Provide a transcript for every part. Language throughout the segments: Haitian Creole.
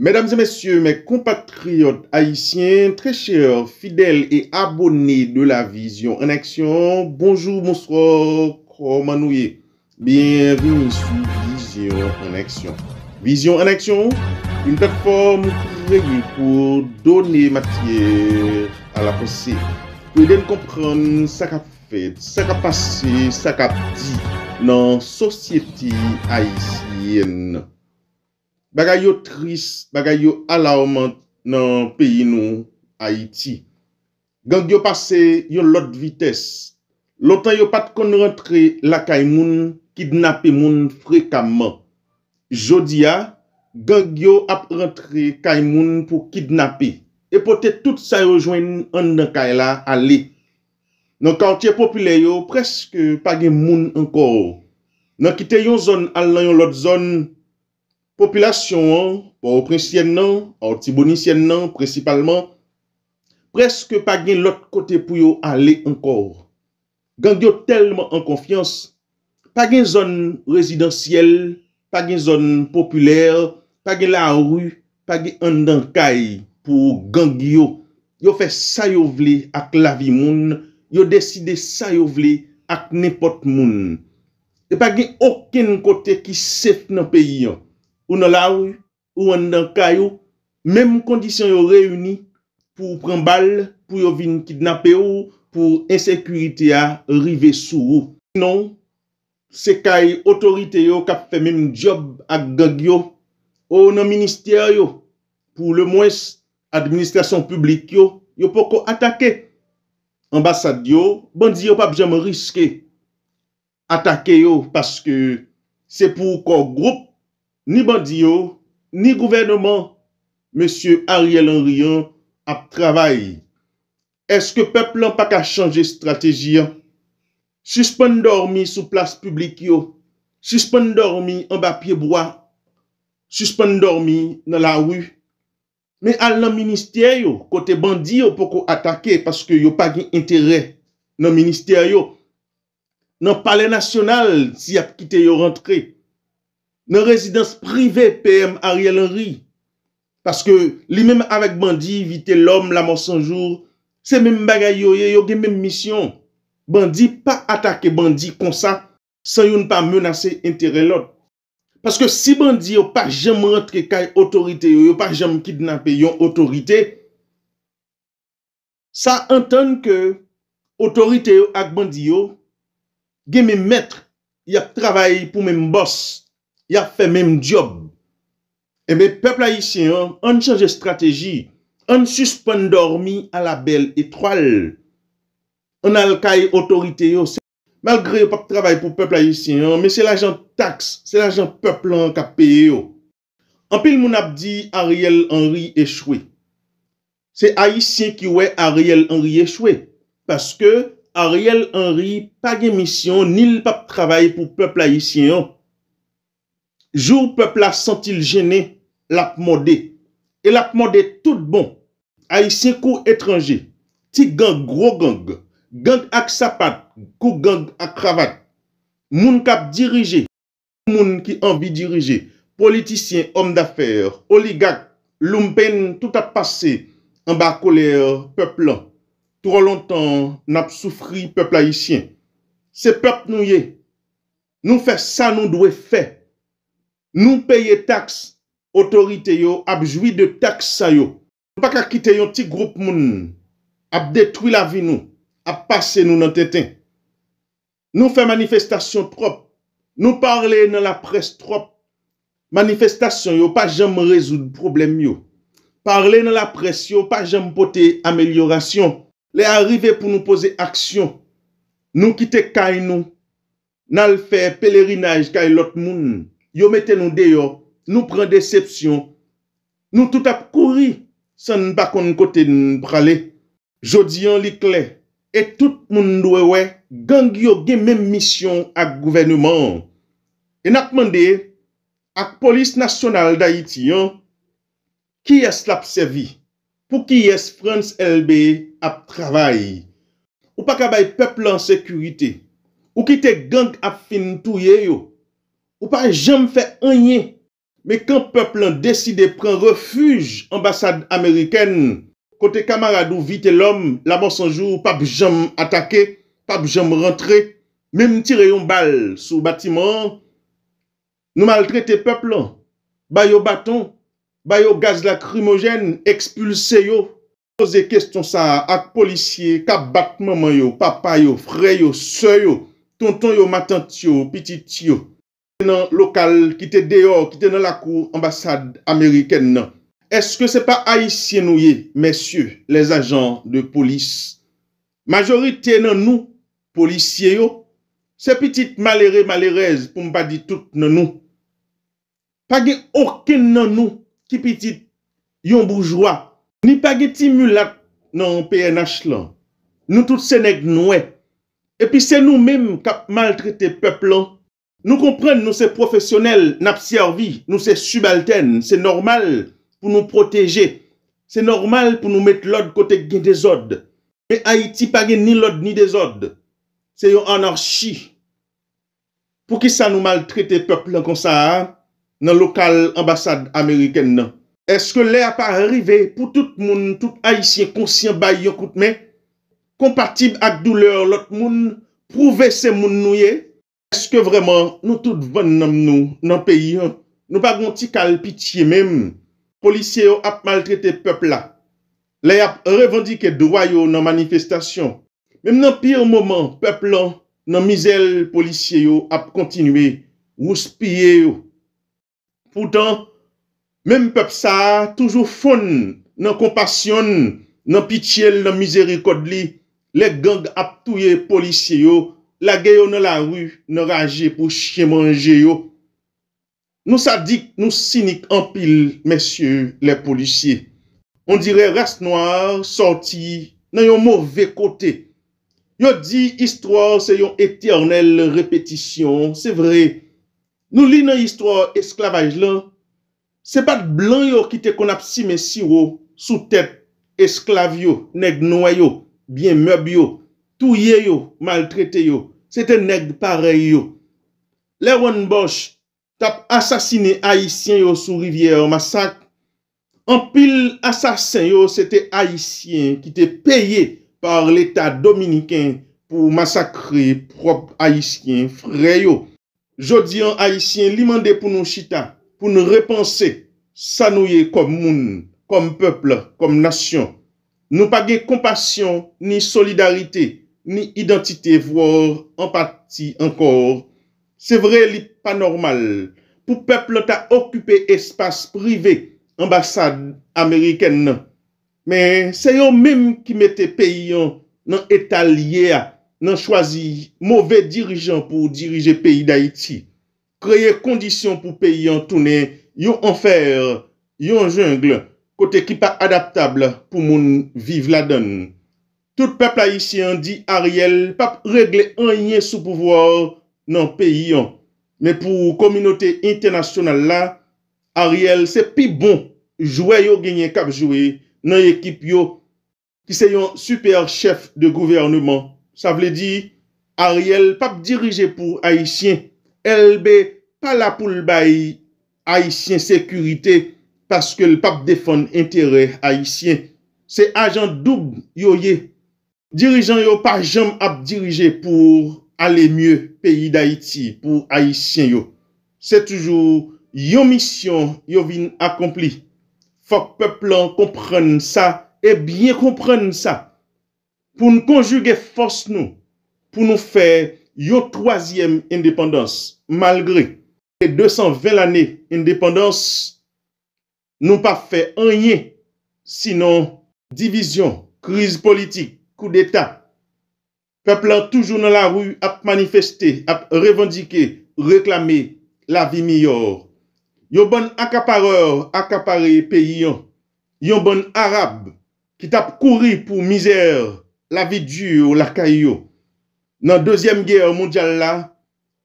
Mèdames et mèsyè, mèk kompatriot haïsyen, trè chèr, fidèl et abonè de la Vision en Action, bonjou monsro komanouye. Bienveni sou Vision en Action. Vision en Action, un platform kreye kou donè matyè a la posè. Pè den komprèm sa kap fèd, sa kap asè, sa kap di nan sosyèti haïsyen. Baga yo tris, baga yo ala oman nan peyi nou Haiti. Gangyo pase yon lot vites. Loutan yo pat kon rentre la Kaimoun, kidnapé moun e frekama. Jodia, gangyo ap rentre Kaimoun pou kidnapé. E. e pote tout sa yo jwen an dan Kaimoun a li. Nan kantye popule yo preske pa gen moun anko o. Nan kite yon zon al nan yon lot zon, Populasyon an, pou ou prinsyen nan, ou tibonisyen nan, prinsipalman, preske pa gen lot kote pou yo ale ankor. Gangyo telman an konfians, pa gen zon rezidansyel, pa gen zon populer, pa gen la ru, pa gen andankay pou gangyo. Yo fè sayovle ak lavi moun, yo deside sayovle ak nepot moun. E pa gen oken kote ki sef nan peyi an. ou nan law, ou an nan kayo, menm kondisyon yo reyuni pou pren bal, pou yo vin kidnape yo, pou ensekurite ya rive sou yo. Sinon, se kay otorite yo kap fe menm job ak gag yo, ou nan minister yo, pou le mwes administrasyon publik yo, yo pou ko atake ambasad yo, bon di yo pap jom riske atake yo, paske se pou ko groupe, Ni bandi yo, ni gouvernement, Monsieur Ariel Henryan ap travaye. Eske peplon pa ka chanje strategi yo? Suspon dormi sou plas publik yo? Suspon dormi an ba piye bwa? Suspon dormi nan la wu? Men al nan ministye yo, kote bandi yo pou ko atake, paske yo pa gen interè nan ministye yo. Nan pale nasyonal si ap kite yo rentre yo. nan rezidans prive PM Ariel Henry. Paske li menm avak bandi, vite l'om, la monsanjou, se menm bagay yo, yo gen menm mission. Bandi pa atake bandi konsa, san yo ne pa menase entere l'on. Paske si bandi yo pa jem rentre kaj otorite yo, yo pa jem kidnape yon otorite, sa enten ke otorite yo ak bandi yo, gen menm metre, yo ap travaye pou menm bos, ya fè mèm diob. Ebe, pepl a yisyen an, an chanje strategi, an suspon dormi a la bel etroal. An alkay otorite yo, malgre yo pa ptravay pou pepl a yisyen oh. an, men se la jan taks, se la jan pepl an ka peye yo. An pil moun ap di Ariel Henry echwe. Se a yisyen ki we Ariel Henry echwe, paske Ariel Henry pa gemisyon, ni l pa ptravay pou pepl a yisyen an, oh. Jou pepl la sentil jene, la p'mode. E la p'mode tout bon. A isen kou etranje. Ti gang, gro gang. Gang ak sapad, kou gang ak kravad. Moun kap dirije. Moun ki anbi dirije. Politisyen, om dafer. Oligak, loun pen tout ap pase. An ba kole peplan. Tro lontan nap soufri peplayisyen. Se pepl nou ye. Nou fè sa nou dwe fè. Nou peye taks otorite yo, ap jwi de taks sa yo. Nou pa kakite yon ti group moun, ap detwi la vi nou, ap pase nou nan teten. Nou fe manifestasyon trop, nou parle nan la pres trop. Manifestasyon yo, pa jem rezou di problem yo. Parle nan la pres yo, pa jem pote amelyorasyon. Le arrive pou nou pose aksyon. Nou kite kay nou, nan l fe pelerinaj kay lot moun. Yo meten nou deyo, nou pren decepsyon, nou tout ap kouri san bakon kote brale, jodi an likle, e tout moun dwewe gang yo gen men misyon ak gouvenouman. E nakman de, ak polis nasyonal da iti an, ki es lap sevi, pou ki es frans elbe ap travay, ou pakabay pepl an sekurite, ou ki te gang ap fin touye yo, Ou pa jom fè anye. Me kan pepl an deside pren refuj ambasade Ameriken. Kote kamarad ou vite lom. Laban sanjou ou pap jom atake. Pap jom rentre. Mem tire yon bal sou batiman. Nou maltrete pepl an. Bayo baton. Bayo gaz lakrimogen. Expulse yo. Kose keston sa ak policye. Kap batman man yo. Papa yo. Freyo. Seyo. Tonton yo matant yo. Piti tiyo. nan lokal, ki te deyo, ki te nan la kou ambasade Ameriken nan. Eske se pa ayesye nouye, mesye, les ajan de polis? Majorite nan nou, polisye yo, se pitit malere malerez pou mba di tout nan nou. Page orken nan nou ki pitit yon bourjwa, ni page timulat nan PNH lan. Nou tout se neg noue. Epi se nou mem kap maltrete peplan, Nou kompren nou se profesyonel nap si orvi, nou se subalten, se normal pou nou proteje, se normal pou nou met lode kote gen dezode. Pe Haiti page ni lode ni dezode, se yo anarchi pou ki sa nou maltrete peplen konsa nan lokal ambasade Ameriken nan. Eske le a pa rive pou tout moun, tout Haitien konsyen bay yon koutme, kompatib ak douleur lot moun, prouve se moun nouye? Aske vreman nou tout ven nan nou, nan peyi an, nou pa gonti kal pitiye mem, polisye yo ap maltrete pepla, le ap revondike dwayo nan manifestasyon. Mem nan piyo moman, pepla nan mizel polisye yo ap kontinwe, wouspye yo. Foutan, mem pepsa toujou foun nan kompasyon, nan pitiye yo nan mizeri kodli, le gang ap touye polisye yo, La geyo nan la ru nan raje pou chie manje yo. Nou sadik, nou sinik anpil, mesye, le polisye. On dire rase noy, santi, nan yon mouve kote. Yo di, istwar se yon eternel repetisyon, se vre. Nou li nan istwar esklavaj lan, se pat blan yo ki te kon ap si mesye yo, sou te esklav yo, neg noy yo, bien mèb yo. touye yo, maltrete yo, sete negde pare yo. Le Ron Bosch tap asasine Haitien yo sou rivye yo masak. Anpil asasin yo, sete Haitien ki te peye par l'Etat Dominikien pou masakri prop Haitien freyo. Jodi an Haitien li mande pou nou chita pou nou repanse sanouye kom moun, kom peple, kom nasyon. Nou page kompasyon ni solidarite ni identite vwo empati ankor. Se vre li pa normal pou pepl anta okupe espase prive ambasade Ameriken nan. Men se yo mem ki mete peyi an nan etal ye a nan chwazi mouve dirijan pou dirije peyi da iti. Kreye kondisyon pou peyi an toune yo anfer, yo an jungle, kote ki pa adaptable pou moun vive la donne. Nout peple Haitien di Ariel pap regle an yin sou pouvoir nan peyi yon. Men pou kominote internasyonal la, Ariel se pi bon jwe yo genyen kap jwe nan ekip yo ki se yon super chef de gouvernement. Sa vle di Ariel pap dirije pou Haitien elbe pala pou lbay Haitien sekurite paske l pap defon entere Haitien. Se ajan doub yo ye. Dirijan yo pa jam ap dirije pou ale mye peyi d'Haïti, pou Haïtien yo. Se toujou, yo misyon yo vin akompli. Fok peplon komprene sa, e bien komprene sa. Pou nou konjuge fos nou, pou nou fè yo troasyem indépendans. Malgré te 220 anè indépendans, nou pa fè anyè, sinon divizyon, kriz politik. Kou deta, peplan toujou nan la rou ap manifesté, ap revendiké, reklamé la vi miyor. Yon bon akapareur akapare peyi yon, yon bon arab ki tap kouri pou mizer la vi djur la kayyo. Nan Dezyem Gyer Mondial la,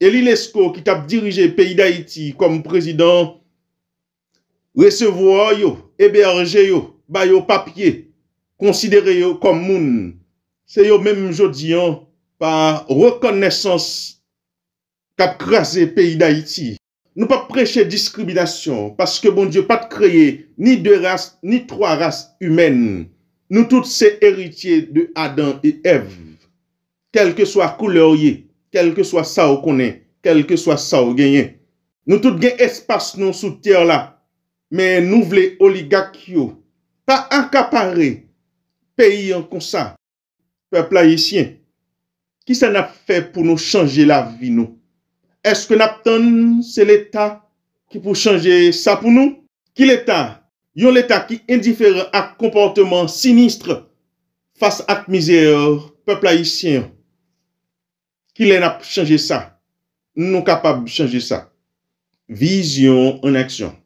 Elilesko ki tap dirije peyi d'Aiti kom prezident, resevoyo, eberjeyo, bayo papye, konsidereyo kom moun. Se yo menm jodiyan pa rekonesans kap krasi peyi da iti. Nou pa preche diskribidasyon. Paske bon diyo pat kreye ni de ras ni tro ras humen. Nou tout se eritye de Adam et Eve. Kelke swa kouleye. Kelke swa sa ou konen. Kelke swa sa ou genyen. Nou tout gen espas nou sou tiyar la. Men nou vle oligak yo. Pa akapare peyi an konsa. Pepl ayisyen, ki sa nap fe pou nou chanje la vi nou? Eske nap ton se l'Etat ki pou chanje sa pou nou? Ki l'Etat? Yon l'Etat ki indiferent ak komportement sinistre Fas ak mizer, pepl ayisyen Ki lè nap chanje sa? Nou kapab chanje sa Vizyon en aksyon